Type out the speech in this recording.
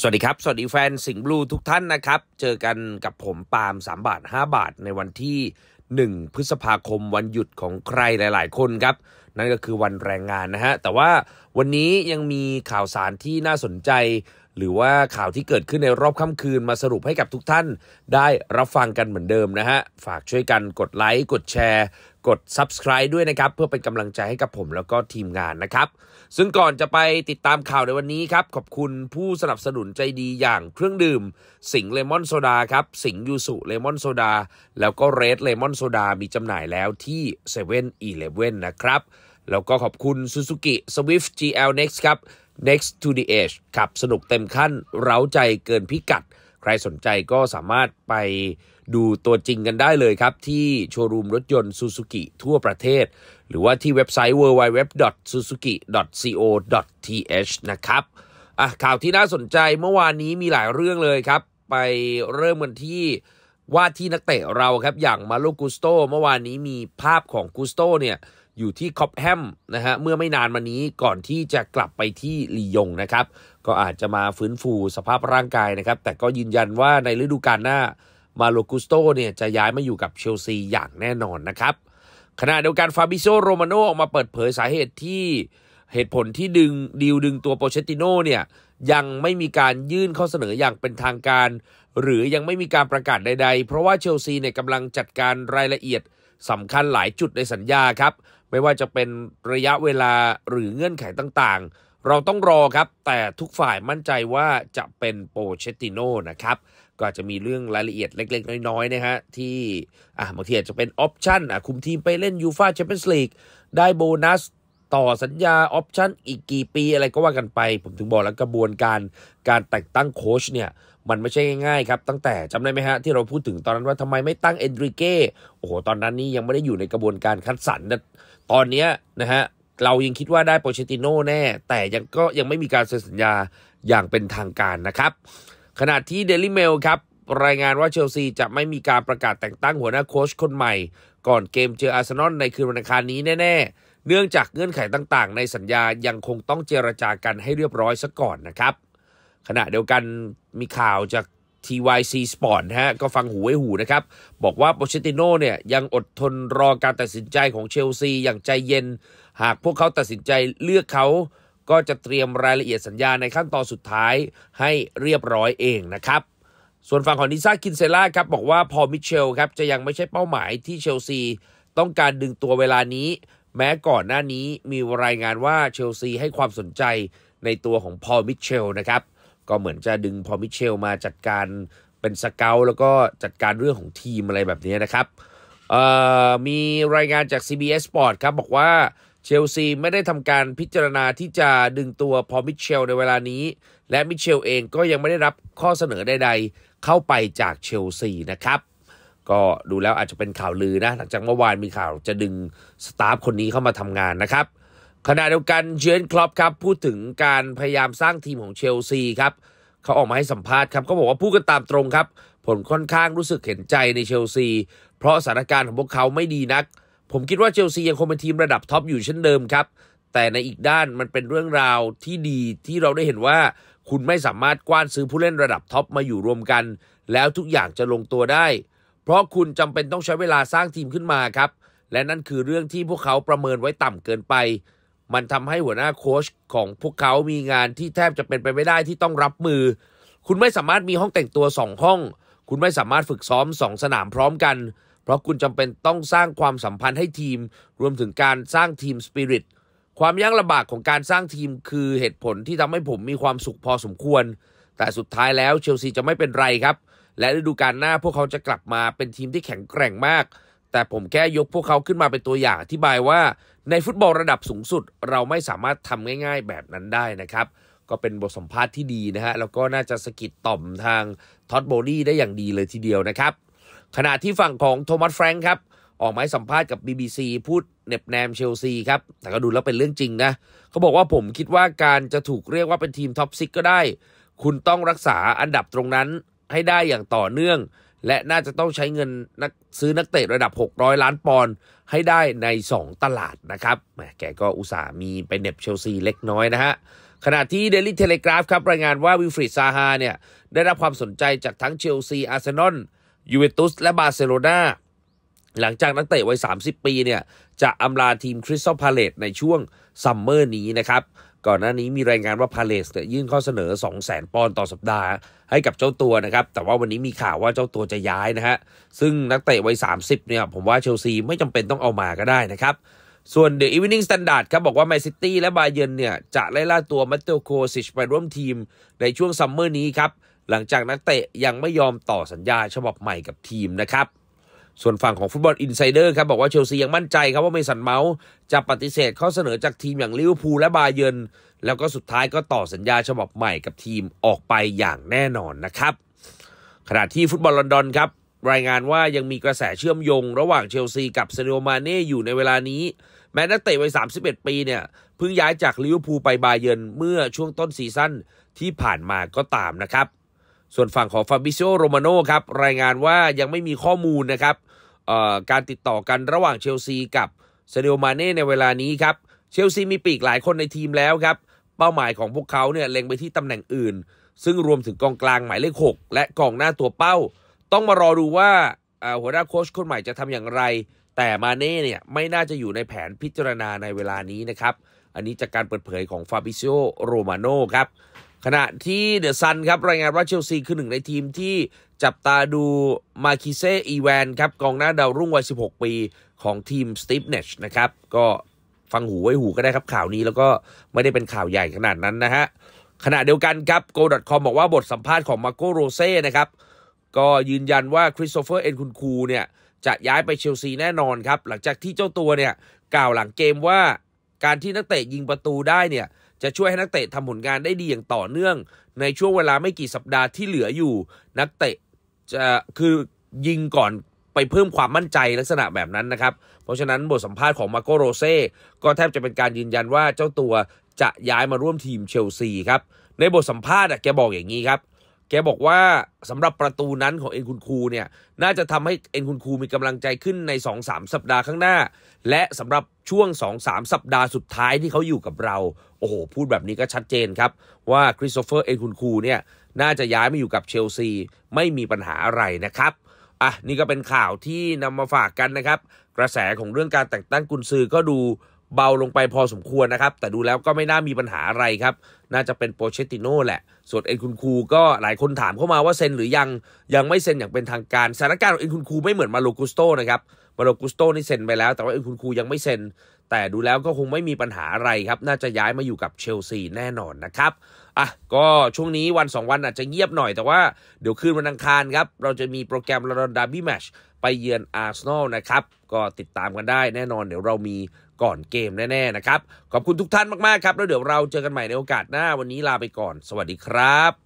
สวัสดีครับ สวัสดีแฟนสิงห์บลูทุกท่านนะครับ เจอกันกับผมปาล์ม3 บาท 5 บาทในวันที่ 1 พฤษภาคมวันหยุดของใครหลาย ๆ คนครับ นั่นก็คือวันแรงงานนะฮะ แต่ว่าวันนี้ยังมีข่าวสารที่น่าสนใจ หรือว่าข่าวที่เกิดขึ้นในรอบค่ำคืนมาสรุปให้กับทุกท่าน ได้รับฟังกันเหมือนเดิมนะฮะฝากช่วยกันกดไลค์กดแชร์กด subscribe ด้วยนะครับ เพื่อเป็นกำลังใจให้กับผมแล้วก็ทีมงานนะครับซึ่งก่อนจะไปติดตามข่าวในวันนี้ครับ ขอบคุณผู้สนับสนุนใจดีอย่างเครื่องดื่ม สิงเลมอนโซดาครับ สิงยูสุเลมอนโซดา แล้วก็เรดเลมอนโซดามีจำหน่ายแล้วที่7 e เ e ่ e อเนะครับ แล้วก็ขอบคุณ Suzuki Swift GL Next ครับ Next to the Edge ขับ สนุกเต็มขั้น เร้าใจเกินพิกัดครสนใจก็สามารถไปดูตัวจริงกันได้เลยครับ ที่โชว์รูมรถยนต์ซูซูกิทั่วประเทศ หรือว่าที่เว็บไซต์ www.suzuki.co.th นะครับอ่ะข่าวที่น่าสนใจเมื่อวานนี้มีหลายเรื่องเลยครับ ไปเริ่มกันที่ว่าที่นักเตะเราครับอย่างมาโลกุสโตเมื่อวานนี้มีภาพของกุสโตเนี่ยอยู่ที่คอปแฮมนะฮะเมื่อไม่นานมานี้ก่อนที่จะกลับไปที่ลียงนะครับ ก็อาจจะมาฟื้นฟูสภาพร่างกายนะครับ แต่ก็ยืนยันว่าในฤดูกาลหน้ามาโลกุสโตเนี่ยจะย้ายมาอยู่กับเชลซีอย่างแน่นอนนะครับ ขณะเดียวกันฟาบิโซโรมาโนออกมาเปิดเผยสาเหตุที่ เหตุผลที่ดึงดีลดึงตัวโปเชติโนเนี่ยยังไม่มีการยื่นข้อเสนออย่างเป็นทางการหรือยังไม่มีการประกาศใดๆ เพราะว่าเชลซีเนี่ยกำลังจัดการรายละเอียดสำคัญหลายจุดในสัญญาครับไม่ว่าจะเป็นระยะเวลาหรือเงื่อนไขต่างๆ เราต้องรอครับ แต่ทุกฝ่ายมั่นใจว่าจะเป็นโปเชติโนนะครับ ก็จะมีเรื่องรายละเอียดเล็กๆ น้อย ๆ นะฮะที่อ่ะบางทีอาจจะเป็นออปชันอ่ะคุมทีมไปเล่นยูฟาแชมเปี้ยนส์ลีกได้โบนัสต่อสัญญาออปชันอีกกี่ปีอะไรก็ว่ากันไป ผมถึงบอกแล้วกระบวนการ การแต่งตั้งโค้ชเนี่ย มันไม่ใช่ง่าย ๆ ครับ ตั้งแต่จำได้ไหมฮะที่เราพูดถึงตอนนั้นว่าทำไมไม่ตั้งเอ็นริเก้โอ้โหตอนนั้นนี่ยังไม่ได้อยู่ในกระบวนการคัดสรรนตอนเนี้ยนะฮะ เรายังคิดว่าได้โปเชติโน่แน่ แต่ยังก็ยังไม่มีการเซ็นสัญญาอย่างเป็นทางการนะครับ ขณะที่ Daily Mail ครับ รายงานว่าเชลซีจะไม่มีการประกาศแต่งตั้งหัวหน้าโค้ชคนใหม่ก่อนเกมเจออาร์เซนอลในคืนวันอังคารนี้แน่ ๆเนื่องจากเงื่อนไขต่างๆในสัญญายังคงต้องเจรจากันให้เรียบร้อยซะก่อนนะครับ ขณะเดียวกันมีข่าวจาก TYC Sport นะฮะก็ฟังหูไว้หูนะครับ บอกว่าโปเชติโน่เนี่ยยังอดทนรอการตัดสินใจของเชลซีอย่างใจเย็น หากพวกเขาตัดสินใจเลือกเขาก็จะเตรียมรายละเอียดสัญญาในขั้นตอนสุดท้ายให้เรียบร้อยเองนะครับ ส่วนฝั่งของนิซ่ากินเซล่าครับบอกว่าพอมิเชลครับจะยังไม่ใช่เป้าหมายที่เชลซี ต้องการดึงตัวเวลานี้ แม้ก่อนหน้านี้มีรายงานว่าเชลซีให้ความสนใจในตัวของพอมิเชลนะครับก็เหมือนจะดึงพอมิเชลมาจัดการเป็นสเกลแล้วก็จัดการเรื่องของทีมอะไรแบบนี้นะครับ มีรายงานจาก CBS Sport ครับบอกว่าเชลซีไม่ได้ทำการพิจารณาที่จะดึงตัวพอมิเชลในเวลานี้ และมิเชลเองก็ยังไม่ได้รับข้อเสนอใด ๆ เข้าไปจากเชลซีนะครับ ก็ดูแล้วอาจจะเป็นข่าวลือนะ หลังจากเมื่อวานมีข่าวจะดึงสตาฟคนนี้เข้ามาทำงานนะครับขณะเดียวกันเจนคลอปครับพูดถึงการพยายามสร้างทีมของเชลซีครับ เขาออกมาให้สัมภาษณ์ครับเขาบอกว่าพูดกันตามตรงครับผมค่อนข้างรู้สึกเห็นใจในเชลซี เพราะสถานการณ์ของพวกเขาไม่ดีนัก ผมคิดว่าเชลซียังคงเป็นทีมระดับท็อปอยู่เช่นเดิมครับ แต่ในอีกด้านมันเป็นเรื่องราวที่ดีที่เราได้เห็นว่า คุณไม่สามารถกว้านซื้อผู้เล่นระดับท็อปมาอยู่รวมกัน แล้วทุกอย่างจะลงตัวได้ เพราะคุณจำเป็นต้องใช้เวลาสร้างทีมขึ้นมาครับและนั่นคือเรื่องที่พวกเขาประเมินไว้ต่ำเกินไปมันทำให้หัวหน้าโค้ชของพวกเขา มีงานที่แทบจะเป็นไปไม่ได้ที่ต้องรับมือ คุณไม่สามารถมีห้องแต่งตัวสองห้อง คุณไม่สามารถฝึกซ้อมสองสนามพร้อมกัน เพราะคุณจำเป็นต้องสร้างความสัมพันธ์ให้ทีม รวมถึงการสร้างทีมสปิริต ความยากลำบากของการสร้างทีม คือเหตุผลที่ทำให้ผมมีความสุขพอสมควร แต่สุดท้ายแล้วเชลซีจะไม่เป็นไรครับ และฤดูกาลหน้าพวกเขาจะกลับมา เป็นทีมที่แข็งแกร่งมากแต่ผมแค่ยกพวกเขาขึ้นมาเป็นตัวอย่างอธิบายว่า ในฟุตบอลระดับสูงสุดเราไม่สามารถทำง่ายๆแบบนั้นได้นะครับ ก็เป็นบทสัมภาษณ์ที่ดีนะฮะแล้วก็น่าจะสกิดต่อมทางท็อตโบลีได้อย่างดีเลยทีเดียวนะครับ ขณะที่ฝั่งของโทมัสแฟรงค์ครับ ออกหมายสัมภาษณ์กับ BBC พูดเน็บแนมเชลซีครับ แต่ก็ดูแล้วเป็นเรื่องจริงนะเขาบอกว่าผมคิดว่าการจะถูกเรียกว่าเป็นทีมท็อปซิกก็ได้ คุณต้องรักษาอันดับตรงนั้นให้ได้อย่างต่อเนื่องและน่าจะต้องใช้เงินนักซื้อนักเตะระดับ 600 ล้านปอนด์ให้ได้ใน 2 ตลาดนะครับแกก็อุตส่าห์มีไปเน็บเชลซีเล็กน้อยนะฮะ ขณะที่ Daily Telegraph ครับรายงานว่าวิลฟริดซาฮาเนี่ยได้รับความสนใจจากทั้งเชลซี อาร์เซนอลยูเวนตุส และบาร์เซโลนา หลังจากนักเตะวัย30 ปีเนี่ยจะอำลาทีมคริสตัลพาเลตในช่วงซัมเมอร์นี้นะครับก่อนหน้านี้มีรายงานว่าพาเลสยื่นข้อเสนอ 2 0 0 0 0 0ปอนด์ต่อสัปดาห์ให้กับเจ้าตัวนะครับ แต่ว่าวันนี้มีข่าวว่าเจ้าตัวจะย้ายนะฮะซึ่งนักเตะวัย30เนี่ยผมว่าเชลซีไม่จำเป็นต้องเอามาก็ได้นะครับ ส่วนเดอะอีวินิ่งสแตนดาร์ดครับบอกว่าแมนซิตี้และบาเยนเนี่ย จะไล่ล่าตัวมัตเตโอโคซิชไปร่วมทีมในช่วงซัมเมอร์นี้ครับ หลังจากนักเตะยังไม่ยอมต่อสัญญาฉบับใหม่กับทีมนะครับส่วนฝั่งของฟุตบอลอินไซเดอร์ครับบอกว่าเชลซียังมั่นใจครับว่าเมสันเมาส์จะปฏิเสธข้อเสนอจากทีมอย่างลิเวอร์พูลและบาเยนแล้วก็สุดท้ายก็ต่อสัญญาฉบับใหม่กับทีมออกไปอย่างแน่นอนนะครับ ขณะที่ฟุตบอลลอนดอนครับ รายงานว่ายังมีกระแสเชื่อมโยง ระหว่างเชลซีกับเซเนโอมาเน่อยู่ในเวลานี้ แม้นักเตะวัย31 ปีเนี่ยเพิ่งย้ายจากลิเวอร์พูลไปบาเยนเมื่อช่วงต้นซีซั่นที่ผ่านมาก็ตามนะครับส่วนฝั่งของฟาบิโซโรมาโนครับรายงานว่ายังไม่มีข้อมูลนะครับการติดต่อกันระหว่างเชลซีกับเซเดลมาเน่ในเวลานี้ครับ เชลซีมีปีกหลายคนในทีมแล้วครับ เป้าหมายของพวกเขาเนี่ยเล็งไปที่ตำแหน่งอื่น ซึ่งรวมถึงกองกลางหมายเลข6และกองหน้าตัวเป้า ต้องมารอดูว่าหัวหน้าโค้ชคนใหม่จะทำอย่างไร แต่มาเน่เนี่ยไม่น่าจะอยู่ในแผนพิจารณาในเวลานี้นะครับ อันนี้จากการเปิดเผยของฟาบิโซโรมาโนครับขณะที่เดอะซันครับรายงานว่าเชลซีคือหนึ่งในทีมที่จับตาดูมาคิเซอีแวนครับกองหน้าดาวรุ่งวัย16 ปีของทีมสตีฟเนชนะครับ ก็ฟังหูไว้หูก็ได้ครับข่าวนี้แล้วก็ไม่ได้เป็นข่าวใหญ่ขนาดนั้นนะฮะ ขณะเดียวกันครับ go.com บอกว่าบทสัมภาษณ์ของมาโกโรเซ่นะครับ ก็ยืนยันว่าคริสโตเฟอร์เอ็นคุนคูเนี่ยจะย้ายไปเชลซีแน่นอนครับหลังจากที่เจ้าตัวเนี่ยกล่าวหลังเกมว่าการที่นักเตะยิงประตูได้เนี่ยจะช่วยให้นักเตะทำผลงานได้ดีอย่างต่อเนื่อง ในช่วงเวลาไม่กี่สัปดาห์ที่เหลืออยู่ นักเตะจะคือยิงก่อนไปเพิ่มความมั่นใจลักษณะแบบนั้นนะครับเพราะฉะนั้นบทสัมภาษณ์ของมาโกโรเซ่ก็แทบจะเป็นการยืนยันว่าเจ้าตัวจะย้ายมาร่วมทีมเชลซีครับในบทสัมภาษณ์แกบอกอย่างนี้ครับ แกบอกว่าสำหรับประตูนั้นของเอ็นคุณคูเนี่ยน่าจะทำให้เอ็นคุณคูมีกำลังใจขึ้นใน 2-3 สัปดาห์ข้างหน้า และสำหรับช่วง 2-3 สัปดาห์สุดท้ายที่เขาอยู่กับเราโอ้โหพูดแบบนี้ก็ชัดเจนครับ ว่าคริสโตเฟอร์เอ็นคุนคูเนี่ยน่าจะย้ายมาอยู่กับเชลซี ไม่มีปัญหาอะไรนะครับอ่ะนี่ก็เป็นข่าวที่นำมาฝากกันนะครับ กระแสของเรื่องการแต่งตั้งกุนซือก็ดูเบาลงไปพอสมควรนะครับ แต่ดูแล้วก็ไม่น่ามีปัญหาอะไรครับ น่าจะเป็นโปเชติโน่แหละ ส่วนเอ็นคุณคูก็หลายคนถามเข้ามาว่าเซ็นหรือยัง ยังไม่เซ็นอย่างเป็นทางการสถานการณ์ของเอ็นคุณคูไม่เหมือนมาโลกุสโตนะครับมาโลกุสโตนี่เซ็นไปแล้วแต่ว่าเอ็นคุณคูยังไม่เซ็นแต่ดูแล้วก็คงไม่มีปัญหาอะไรครับ น่าจะย้ายมาอยู่กับเชลซีแน่นอนนะครับ อ่ะก็ช่วงนี้วัน 2 วันอาจจะเงียบหน่อยแต่ว่าเดี๋ยวคืนวันอังคารครับ เราจะมีโปรแกรมลอนดาบี้แมชไปเยือนอาร์เซนอลนะครับก็ติดตามกันได้แน่นอน เดี๋ยวเรามีก่อนเกมแน่ๆนะครับ ขอบคุณทุกท่านมากๆครับ แล้วเดี๋ยวเราเจอกันใหม่ในโอกาสหน้าวันนี้ลาไปก่อน สวัสดีครับ